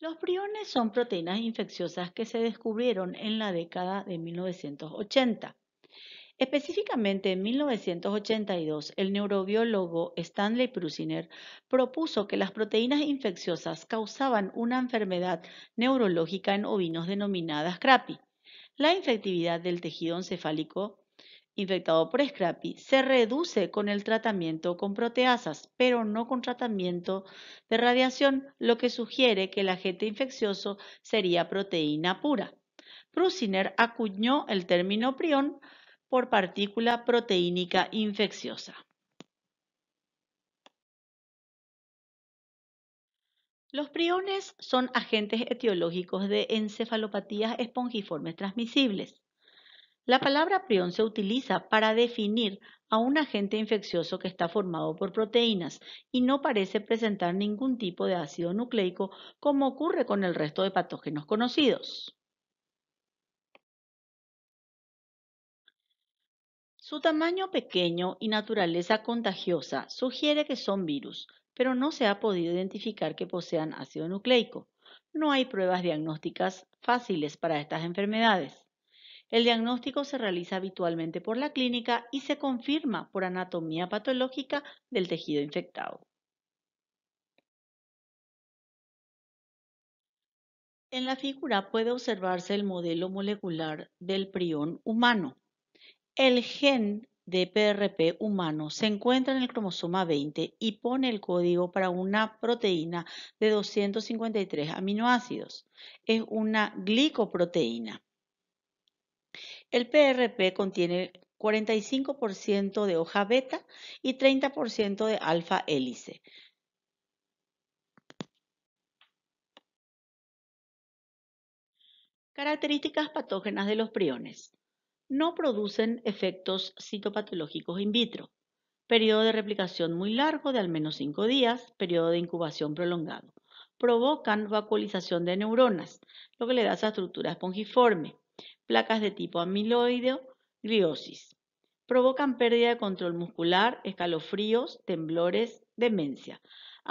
Los priones son proteínas infecciosas que se descubrieron en la década de 1980. Específicamente en 1982, el neurobiólogo Stanley Prusiner propuso que las proteínas infecciosas causaban una enfermedad neurológica en ovinos denominada CRAPI. La infectividad del tejido encefálico infectado por Scrappy se reduce con el tratamiento con proteasas, pero no con tratamiento de radiación, lo que sugiere que el agente infeccioso sería proteína pura. Prusiner acuñó el término prión por partícula proteínica infecciosa. Los priones son agentes etiológicos de encefalopatías espongiformes transmisibles. La palabra prión se utiliza para definir a un agente infeccioso que está formado por proteínas y no parece presentar ningún tipo de ácido nucleico como ocurre con el resto de patógenos conocidos. Su tamaño pequeño y naturaleza contagiosa sugiere que son virus, pero no se ha podido identificar que posean ácido nucleico. No hay pruebas diagnósticas fáciles para estas enfermedades. El diagnóstico se realiza habitualmente por la clínica y se confirma por anatomía patológica del tejido infectado. En la figura puede observarse el modelo molecular del prión humano. El gen de PRP humano se encuentra en el cromosoma 20 y pone el código para una proteína de 253 aminoácidos. Es una glicoproteína. El PRP contiene 45% de hoja beta y 30% de alfa hélice. Características patógenas de los priones. No producen efectos citopatológicos in vitro. Periodo de replicación muy largo de al menos 5 días, periodo de incubación prolongado. Provocan vacuolización de neuronas, lo que le da esa estructura espongiforme placas de tipo amiloide, gliosis. Provocan pérdida de control muscular, escalofríos, temblores, demencia,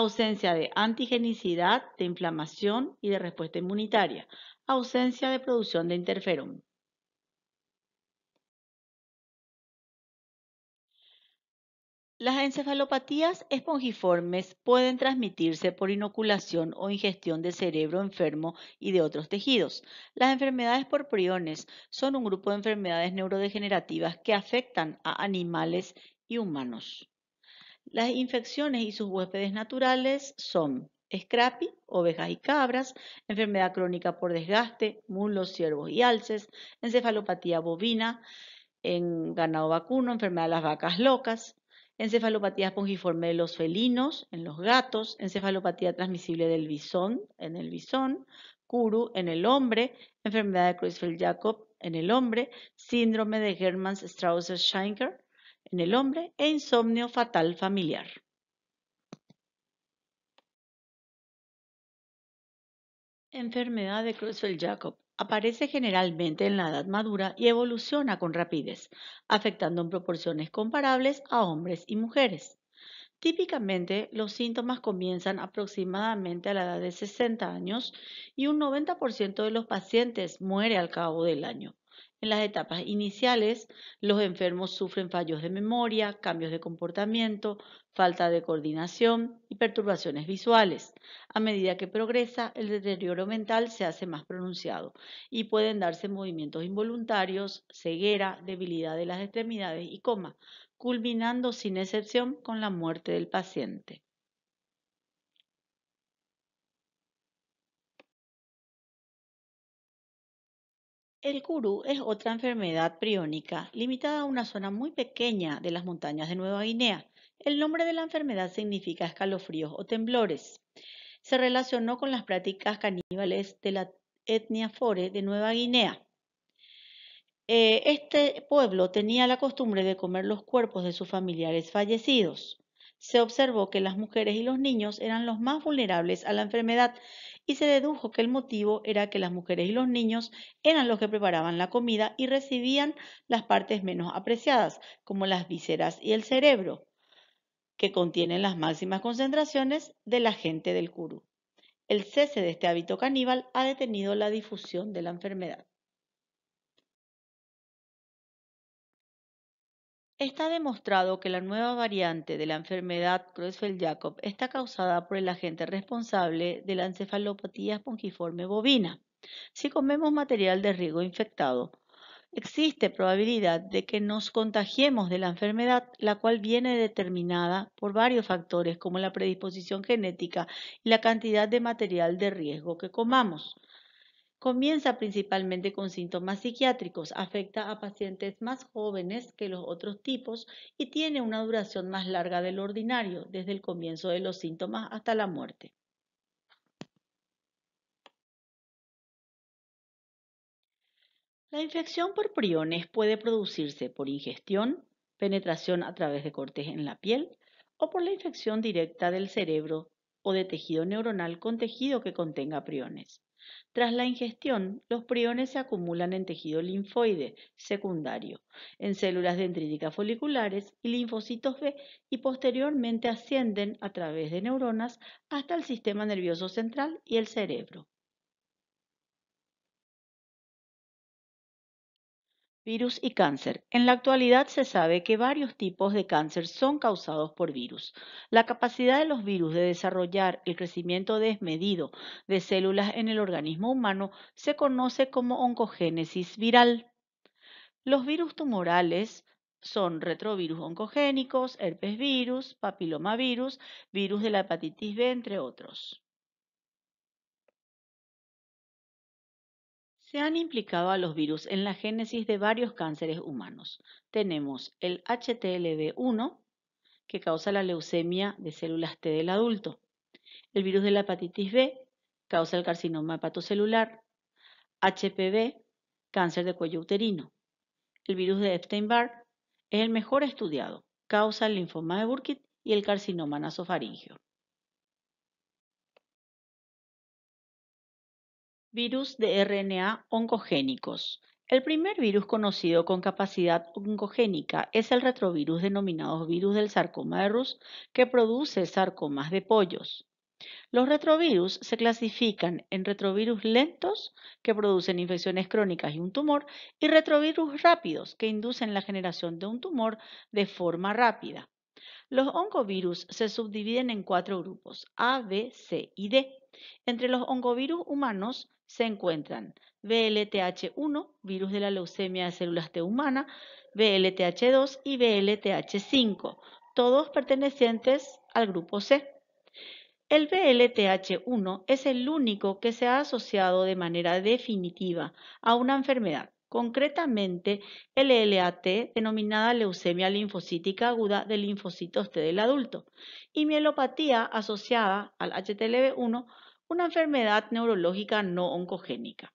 ausencia de antigenicidad, de inflamación y de respuesta inmunitaria, ausencia de producción de interferón. Las encefalopatías espongiformes pueden transmitirse por inoculación o ingestión de cerebro enfermo y de otros tejidos. Las enfermedades por priones son un grupo de enfermedades neurodegenerativas que afectan a animales y humanos. Las infecciones y sus huéspedes naturales son Scrappy, ovejas y cabras, enfermedad crónica por desgaste, mulos, ciervos y alces, encefalopatía bovina, en ganado vacuno, enfermedad de las vacas locas, encefalopatía espongiforme de los felinos, en los gatos, encefalopatía transmisible del bisón, en el bisón, Kuru en el hombre, enfermedad de Creutzfeldt-Jakob en el hombre, síndrome de hermann strauss scheinker en el hombre e insomnio fatal familiar. Enfermedad de Creutzfeldt-Jakob. Aparece generalmente en la edad madura y evoluciona con rapidez, afectando en proporciones comparables a hombres y mujeres. Típicamente, los síntomas comienzan aproximadamente a la edad de 60 años y un 90% de los pacientes muere al cabo del año. En las etapas iniciales, los enfermos sufren fallos de memoria, cambios de comportamiento, falta de coordinación y perturbaciones visuales. A medida que progresa, el deterioro mental se hace más pronunciado y pueden darse movimientos involuntarios, ceguera, debilidad de las extremidades y coma, culminando sin excepción con la muerte del paciente. El curú es otra enfermedad priónica limitada a una zona muy pequeña de las montañas de Nueva Guinea. El nombre de la enfermedad significa escalofríos o temblores. Se relacionó con las prácticas caníbales de la etnia Fore de Nueva Guinea. Eh, este pueblo tenía la costumbre de comer los cuerpos de sus familiares fallecidos. Se observó que las mujeres y los niños eran los más vulnerables a la enfermedad y se dedujo que el motivo era que las mujeres y los niños eran los que preparaban la comida y recibían las partes menos apreciadas, como las vísceras y el cerebro que contienen las máximas concentraciones del agente del kuru. El cese de este hábito caníbal ha detenido la difusión de la enfermedad. Está demostrado que la nueva variante de la enfermedad Creutzfeldt-Jakob está causada por el agente responsable de la encefalopatía espongiforme bovina. Si comemos material de riego infectado, existe probabilidad de que nos contagiemos de la enfermedad, la cual viene determinada por varios factores como la predisposición genética y la cantidad de material de riesgo que comamos. Comienza principalmente con síntomas psiquiátricos, afecta a pacientes más jóvenes que los otros tipos y tiene una duración más larga del ordinario, desde el comienzo de los síntomas hasta la muerte. La infección por priones puede producirse por ingestión, penetración a través de cortes en la piel o por la infección directa del cerebro o de tejido neuronal con tejido que contenga priones. Tras la ingestión, los priones se acumulan en tejido linfoide secundario, en células dendríticas foliculares y linfocitos B y posteriormente ascienden a través de neuronas hasta el sistema nervioso central y el cerebro. Virus y cáncer. En la actualidad se sabe que varios tipos de cáncer son causados por virus. La capacidad de los virus de desarrollar el crecimiento desmedido de células en el organismo humano se conoce como oncogénesis viral. Los virus tumorales son retrovirus oncogénicos, herpesvirus, papilomavirus, virus de la hepatitis B, entre otros. Se han implicado a los virus en la génesis de varios cánceres humanos. Tenemos el HTLV1, que causa la leucemia de células T del adulto. El virus de la hepatitis B causa el carcinoma hepatocelular. HPV, cáncer de cuello uterino. El virus de Epstein-Barr es el mejor estudiado. Causa el linfoma de Burkitt y el carcinoma nasofaringeo. Virus de RNA oncogénicos. El primer virus conocido con capacidad oncogénica es el retrovirus denominado virus del sarcoma de Rus, que produce sarcomas de pollos. Los retrovirus se clasifican en retrovirus lentos, que producen infecciones crónicas y un tumor, y retrovirus rápidos, que inducen la generación de un tumor de forma rápida. Los oncovirus se subdividen en cuatro grupos, A, B, C y D. Entre los oncovirus humanos se encuentran BLTH1, virus de la leucemia de células T humana, BLTH2 y BLTH5, todos pertenecientes al grupo C. El BLTH1 es el único que se ha asociado de manera definitiva a una enfermedad, concretamente LLAT, denominada leucemia linfocítica aguda de linfocitos T del adulto, y mielopatía asociada al HTLV1 una enfermedad neurológica no oncogénica.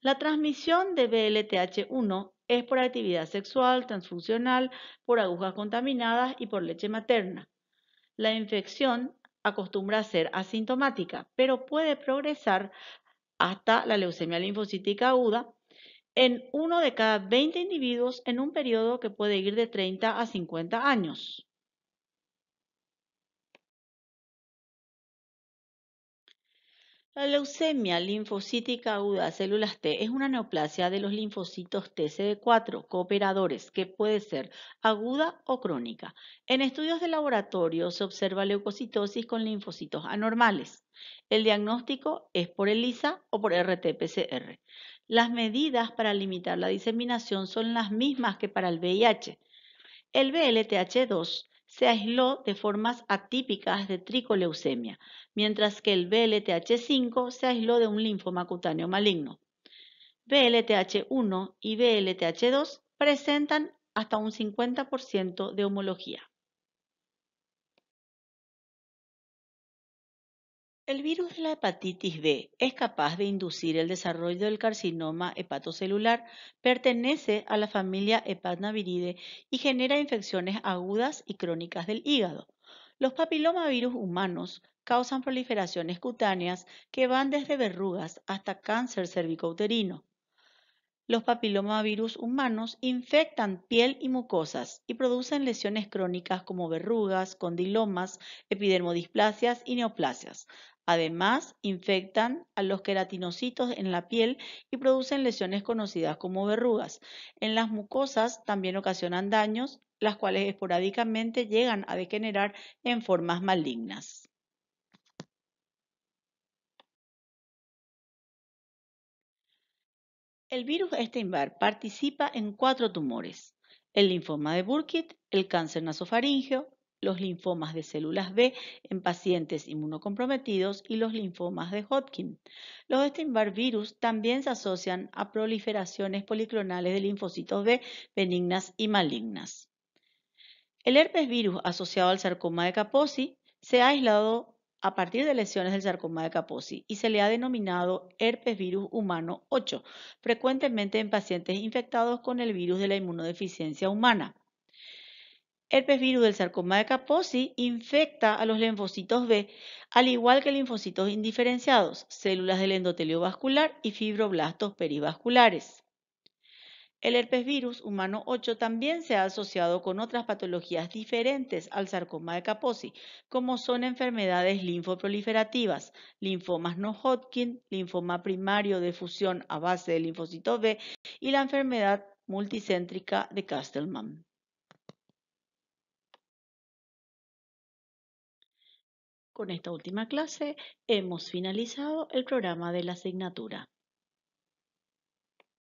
La transmisión de BLTH1 es por actividad sexual, transfuncional, por agujas contaminadas y por leche materna. La infección acostumbra a ser asintomática, pero puede progresar hasta la leucemia linfocítica aguda en uno de cada 20 individuos en un periodo que puede ir de 30 a 50 años. La leucemia linfocítica aguda células T es una neoplasia de los linfocitos TCD4 cooperadores que puede ser aguda o crónica. En estudios de laboratorio se observa leucocitosis con linfocitos anormales. El diagnóstico es por ELISA o por RT-PCR. Las medidas para limitar la diseminación son las mismas que para el VIH. El BLTH2 se aisló de formas atípicas de tricoleucemia, mientras que el BLTH5 se aisló de un linfoma cutáneo maligno. BLTH1 y BLTH2 presentan hasta un 50% de homología. El virus de la hepatitis B es capaz de inducir el desarrollo del carcinoma hepatocelular, pertenece a la familia Hepatnaviride y genera infecciones agudas y crónicas del hígado. Los papilomavirus humanos causan proliferaciones cutáneas que van desde verrugas hasta cáncer cervicouterino. Los papilomavirus humanos infectan piel y mucosas y producen lesiones crónicas como verrugas, condilomas, epidermodisplasias y neoplasias. Además, infectan a los queratinocitos en la piel y producen lesiones conocidas como verrugas. En las mucosas también ocasionan daños, las cuales esporádicamente llegan a degenerar en formas malignas. El virus epstein participa en cuatro tumores: el linfoma de Burkitt, el cáncer nasofaringeo, los linfomas de células B en pacientes inmunocomprometidos y los linfomas de Hodgkin. Los epstein virus también se asocian a proliferaciones policlonales de linfocitos B benignas y malignas. El herpes virus asociado al sarcoma de Kaposi se ha aislado a partir de lesiones del sarcoma de Kaposi y se le ha denominado herpes virus humano 8, frecuentemente en pacientes infectados con el virus de la inmunodeficiencia humana. Herpesvirus del sarcoma de Kaposi infecta a los linfocitos B, al igual que linfocitos indiferenciados, células del endotelio vascular y fibroblastos perivasculares. El herpesvirus humano 8 también se ha asociado con otras patologías diferentes al sarcoma de Kaposi, como son enfermedades linfoproliferativas, linfomas no Hodgkin, linfoma primario de fusión a base de linfocito B y la enfermedad multicéntrica de Castleman. Con esta última clase hemos finalizado el programa de la asignatura.